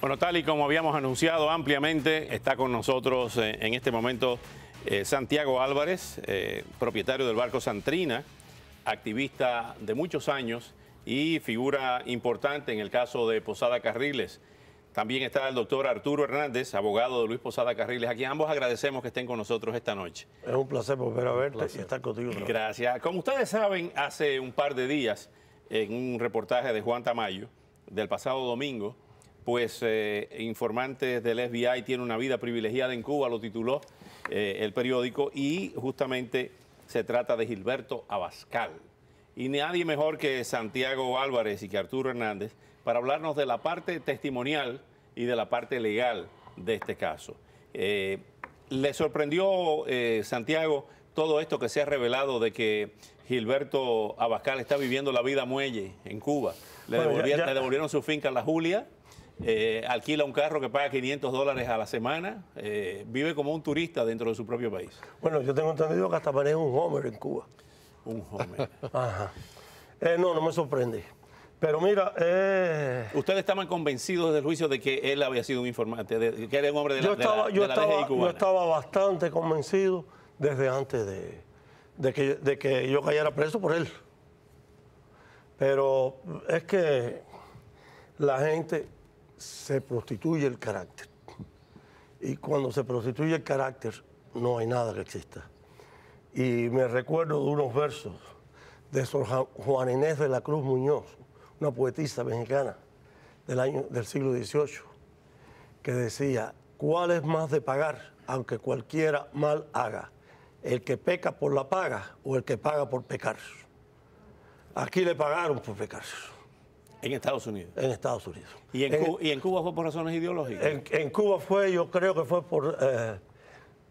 Bueno, tal y como habíamos anunciado ampliamente, está con nosotros eh, en este momento eh, Santiago Álvarez, eh, propietario del barco Santrina, activista de muchos años y figura importante en el caso de Posada Carriles. También está el doctor Arturo Hernández, abogado de Luis Posada Carriles. Aquí ambos agradecemos que estén con nosotros esta noche. Es un placer volver a verte y estar contigo. Gracias. Como ustedes saben, hace un par de días, en un reportaje de Juan Tamayo, del pasado domingo, pues eh, informantes del FBI tienen una vida privilegiada en Cuba, lo tituló eh, el periódico, y justamente se trata de Gilberto Abascal. Y nadie mejor que Santiago Álvarez y que Arturo Hernández para hablarnos de la parte testimonial y de la parte legal de este caso. Eh, ¿Le sorprendió, Santiago, todo esto que se ha revelado de que Gilberto Abascal está viviendo la vida muelle en Cuba? Le, devolvieron, le devolvieron su finca a la Julia eh, alquila un carro que paga 500 dólares a la semana, eh, vive como un turista dentro de su propio país. Bueno, yo tengo entendido que hasta maneja un Homer en Cuba. Un Homer. Ajá. Eh, no, no me sorprende. Pero mira, ustedes estaban convencidos del juicio de que él había sido un informante, que era un hombre de la, yo estaba, yo estaba, Yo estaba bastante convencido desde antes de, que, de que yo cayera preso por él. Pero es que la gente, se prostituye el carácter. Y cuando se prostituye el carácter, no hay nada que exista. Y me recuerdo de unos versos de Sor Juan Inés de la Cruz Muñoz, una poetisa mexicana del, año, del siglo XVIII, que decía, ¿cuál es más de pagar, aunque cualquiera mal haga? ¿El que peca por la paga o el que paga por pecar? Aquí le pagaron por pecar. En Estados Unidos. En Estados Unidos. ¿Y en, Cuba, fue por razones ideológicas? En, Cuba fue, yo creo que fue por eh,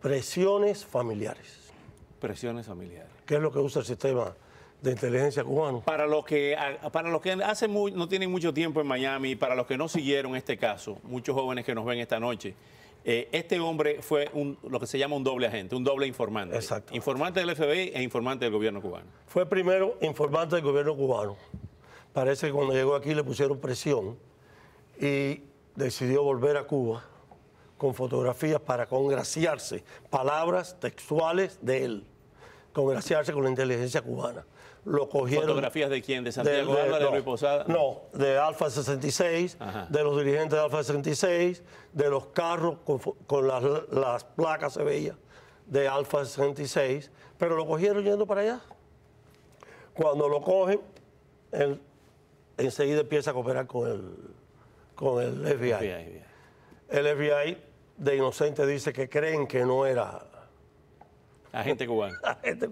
presiones familiares. Presiones familiares. ¿Qué es lo que usa el sistema de inteligencia cubano? Para los que, para los que hace muy, no tienen mucho tiempo en Miami, para los que no siguieron este caso, muchos jóvenes que nos ven esta noche, eh, este hombre fue lo que se llama un doble agente, un doble informante. Exacto. Informante del FBI e informante del gobierno cubano. Fue primero informante del gobierno cubano Parece que cuando llegó aquí le pusieron presión y decidió volver a Cuba con fotografías para congraciarse, palabras textuales de él, congraciarse con la inteligencia cubana. Lo cogieron, ¿Fotografías de quién? ¿De Santiago de, de, no, Posada? No, de Alfa 66, de los dirigentes de Alfa 66, de los carros con, las, placas, se veía, de Alfa 66, pero lo cogieron yendo para allá. Cuando lo cogen, el, enseguida empieza a cooperar con el, con el FBI. El FBI de inocente dice que creen que no era agente cubano. agente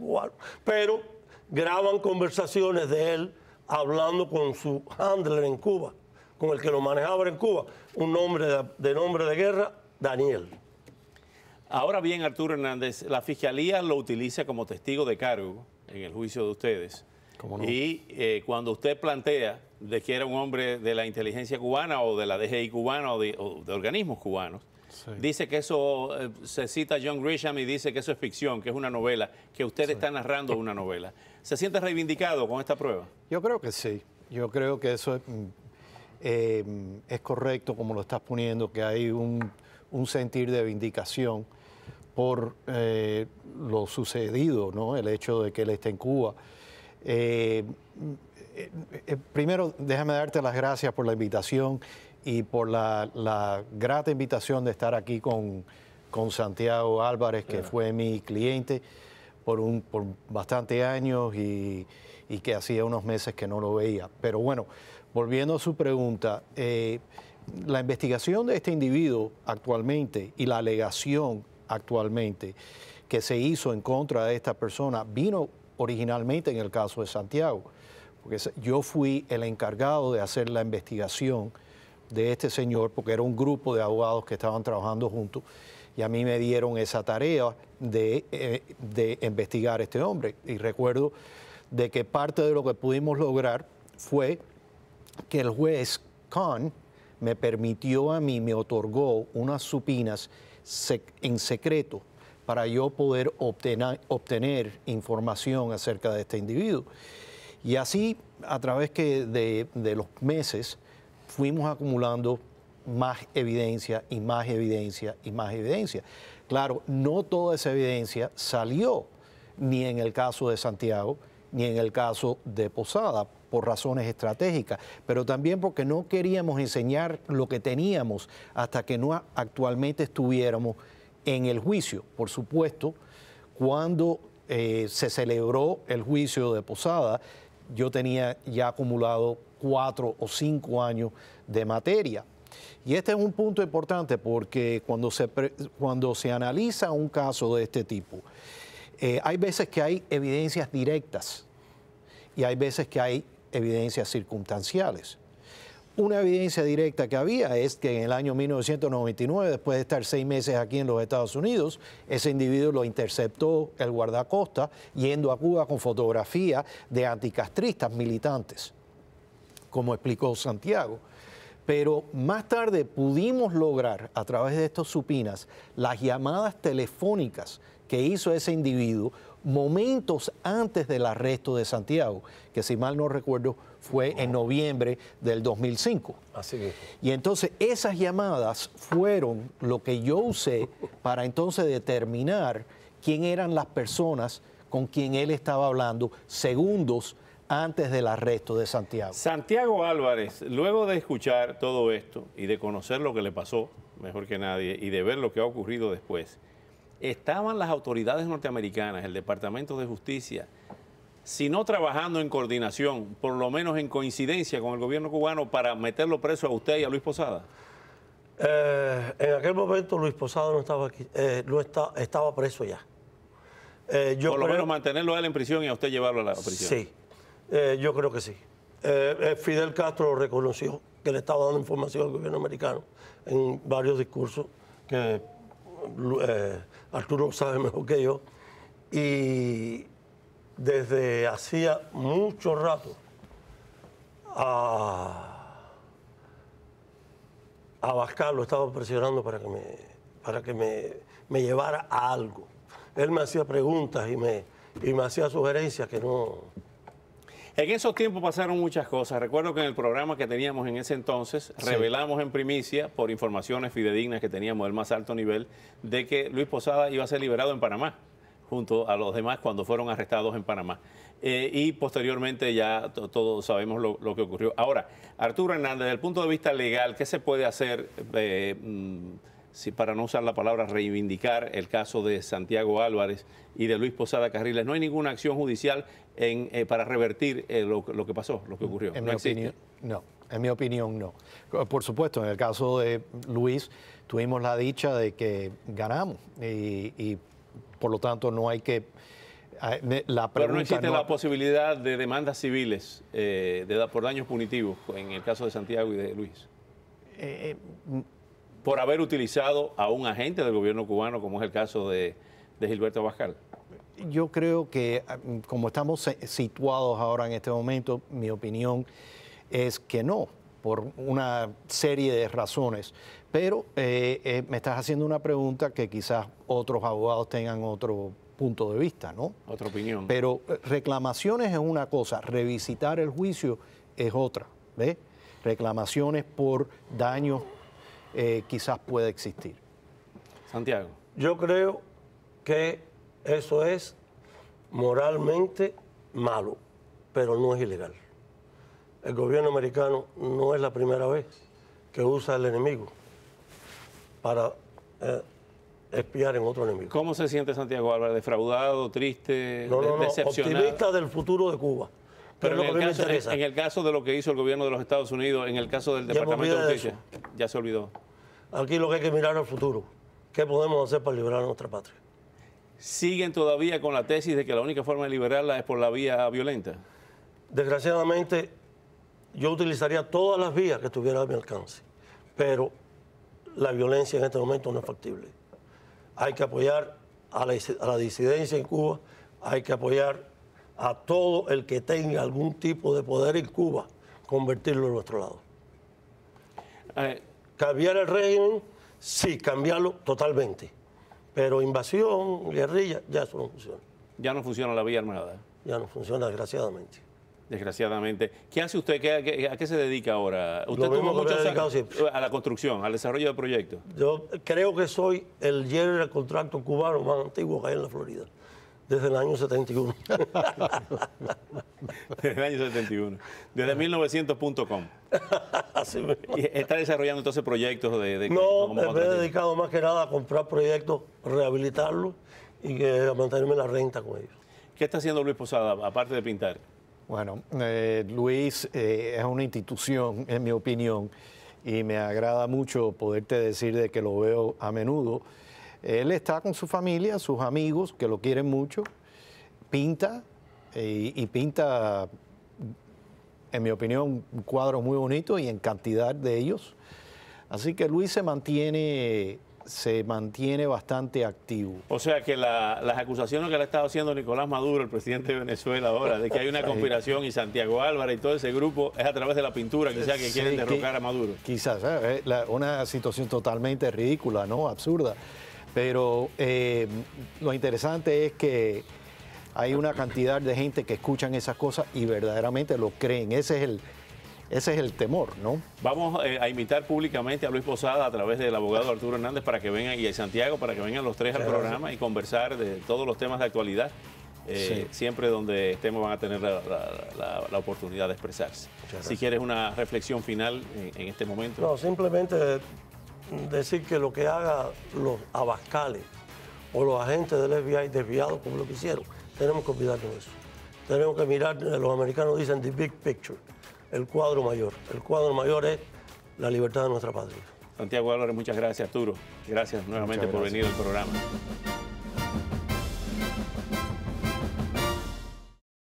Pero graban conversaciones de él hablando con su handler en Cuba, con el que lo manejaba en Cuba, un hombre de, nombre de guerra, Daniel. Ahora bien, Arturo Hernández, la fiscalía lo utiliza como testigo de cargo en el juicio de ustedes. Y eh, cuando usted plantea de que era un hombre de la inteligencia cubana o de la DGI cubana o de, organismos cubanos. Dice que eso, eh, se cita John Grisham y dice que eso es ficción, que es una novela, que usted está narrando una novela. ¿Se siente reivindicado con esta prueba? Yo creo que sí, yo creo que eso es, mm, eh, correcto como lo estás poniendo, que hay un, sentir de vindicación por eh, lo sucedido, ¿no? el hecho de que él esté en Cuba. Eh, eh, primero, déjame darte las gracias por la invitación y por la, grata invitación de estar aquí con, Santiago Álvarez, que fue mi cliente por, bastantes años y, que hacía unos meses que no lo veía. Pero bueno, volviendo a su pregunta, eh, la investigación de este individuo actualmente y la alegación actualmente que se hizo en contra de esta persona vino originalmente en el caso de Santiago porque yo fui el encargado de hacer la investigación de este señor, porque era un grupo de abogados que estaban trabajando juntos, y a mí me dieron esa tarea de, eh, investigar a este hombre. Y recuerdo de que parte de lo que pudimos lograr fue que el juez Khan me permitió a mí, me otorgó unas supinas en secreto para yo poder obtener información acerca de este individuo. Y así, a través de, los meses, fuimos acumulando más evidencia y más evidencia y más evidencia. Claro, no toda esa evidencia salió ni en el caso de Santiago, ni en el caso de Posada, por razones estratégicas, pero también porque no queríamos enseñar lo que teníamos hasta que no actualmente estuviéramos en el juicio. Por supuesto, cuando eh, se celebró el juicio de Posada, yo tenía ya acumulado cuatro o cinco años de materia. Y este es un punto importante porque cuando se, analiza un caso de este tipo, eh, hay veces que hay evidencias directas y hay veces que hay evidencias circunstanciales. Una evidencia directa que había es que en el año 1999, después de estar seis meses aquí en los Estados Unidos, ese individuo lo interceptó el guardacosta yendo a Cuba con fotografía de anticastristas militantes, como explicó Santiago. Pero más tarde pudimos lograr, a través de estos supinas, las llamadas telefónicas que hizo ese individuo momentos antes del arresto de Santiago, que si mal no recuerdo fue en noviembre del 2005. Así es. Y entonces esas llamadas fueron lo que yo usé para entonces determinar quién eran las personas con quien él estaba hablando segundos antes del arresto de Santiago. Santiago Álvarez, luego de escuchar todo esto y de conocer lo que le pasó, mejor que nadie, y de ver lo que ha ocurrido después, estaban las autoridades norteamericanas, el Departamento de Justicia, si no trabajando en coordinación, por lo menos en coincidencia con el gobierno cubano para meterlo preso a usted y a Luis Posada? Eh, en aquel momento Luis Posada no estaba aquí, eh, estaba preso ya. Eh, yo por lo menos mantenerlo a él en prisión y a usted llevarlo a la prisión. Sí, yo creo que sí. Fidel Castro reconoció que le estaba dando información al gobierno americano en varios discursos que Arturo sabe mejor que yo. Y desde hacía mucho rato a, a lo estaba presionando para que, me, para que me, llevara a algo. Él me hacía preguntas y me, y me hacía sugerencias que no... En esos tiempos pasaron muchas cosas. Recuerdo que en el programa que teníamos en ese entonces, revelamos en primicia, por informaciones fidedignas que teníamos del más alto nivel, de que Luis Posada iba a ser liberado en Panamá junto a los demás cuando fueron arrestados en Panamá. Eh, y posteriormente ya todos sabemos lo, que ocurrió. Ahora, Arturo Hernández, desde el punto de vista legal, ¿qué se puede hacer eh, mm, si, para no usar la palabra reivindicar el caso de Santiago Álvarez y de Luis Posada Carriles? No hay ninguna acción judicial en, eh, para revertir lo, que pasó, lo que ocurrió. En no mi opinión, no. En mi opinión, no. Por supuesto, en el caso de Luis, tuvimos la dicha de que ganamos y por lo tanto no hay que... Ah, la Pero no existe la posibilidad de demandas civiles eh, por daños punitivos en el caso de Santiago y de Luis. Eh, eh, mm. por haber utilizado a un agente del gobierno cubano, como es el caso de, de Gilberto Abascal. Yo creo que ah, mm, como estamos situados ahora en este momento, mi opinión es que no, por una serie de razones. Pero eh, eh, me estás haciendo una pregunta que quizás otros abogados tengan otro punto de vista, ¿no? Otra opinión. Pero eh, reclamaciones es una cosa, revisitar el juicio es otra, ¿ves? Reclamaciones por daños quizás pueda existir. Santiago. Yo creo que eso es moralmente malo, pero no es ilegal el gobierno americano no es la primera vez que usa al enemigo para eh, espiar en otro enemigo. ¿Cómo se siente Santiago Álvarez? ¿Defraudado, triste, no, decepcionado? Optimista del futuro de Cuba. Pero, en, el caso, el caso, de lo que hizo el gobierno de los Estados Unidos, en el caso del Departamento de Justicia, ya se olvidó. Aquí lo que hay que mirar al futuro. ¿Qué podemos hacer para liberar a nuestra patria? ¿Siguen todavía con la tesis de que la única forma de liberarla es por la vía violenta? Desgraciadamente, yo utilizaría todas las vías que tuviera a mi alcance, pero la violencia en este momento no es factible. Hay que apoyar a la, disidencia en Cuba, hay que apoyar a todo el que tenga algún tipo de poder en Cuba, convertirlo en nuestro lado. Eh, Cambiar el régimen, sí, cambiarlo totalmente. Pero invasión, guerrilla, ya eso no funciona. Ya no funciona la vía armada. Ya no funciona, desgraciadamente desgraciadamente. ¿Qué hace usted? a, qué, se dedica ahora? Usted tuvo mucho a, la construcción, al desarrollo de proyectos. Yo creo que soy el general contrato cubano más antiguo que hay en la Florida. Desde el año 71. Desde el año 71. Desde 1900.com. Está desarrollando entonces proyectos de... de no, me he dedicado más que nada a comprar proyectos, rehabilitarlos y a mantenerme la renta con ellos. ¿Qué está haciendo Luis Posada, aparte de pintar? Bueno, eh, Luis eh, es una institución, en mi opinión, y me agrada mucho poderte decir de que lo veo a menudo. Él está con su familia, sus amigos, que lo quieren mucho, pinta eh, y pinta, en mi opinión, cuadros muy bonitos y en cantidad de ellos. Así que Luis se mantiene se mantiene bastante activo. O sea que las acusaciones que le ha estado haciendo Nicolás Maduro, el presidente de Venezuela ahora, de que hay una conspiración y Santiago Álvarez y todo ese grupo es a través de la pintura, quizás que quieren derrocar a Maduro. Quizás, ¿eh? una situación totalmente ridícula, ¿no? Absurda. Pero eh, lo interesante es que hay una cantidad de gente que escuchan esas cosas y verdaderamente lo creen. Ese es el, ese es el temor, ¿no? Vamos eh, a invitar públicamente a Luis Posada a través del abogado Arturo Hernández para que vengan, y a Santiago para que vengan los tres al programa y conversar de todos los temas de actualidad. Eh, siempre donde estemos van a tener la, oportunidad de expresarse. Si quieres una reflexión final en, este momento. No, simplemente decir que lo que haga los abascales o los agentes del FBI desviados como lo que hicieron, tenemos que olvidarnos de eso. Tenemos que mirar, eh, los americanos dicen the big picture el cuadro mayor. El cuadro mayor es la libertad de nuestra patria. Santiago Álvarez, muchas gracias, Arturo. Gracias nuevamente por venir al programa.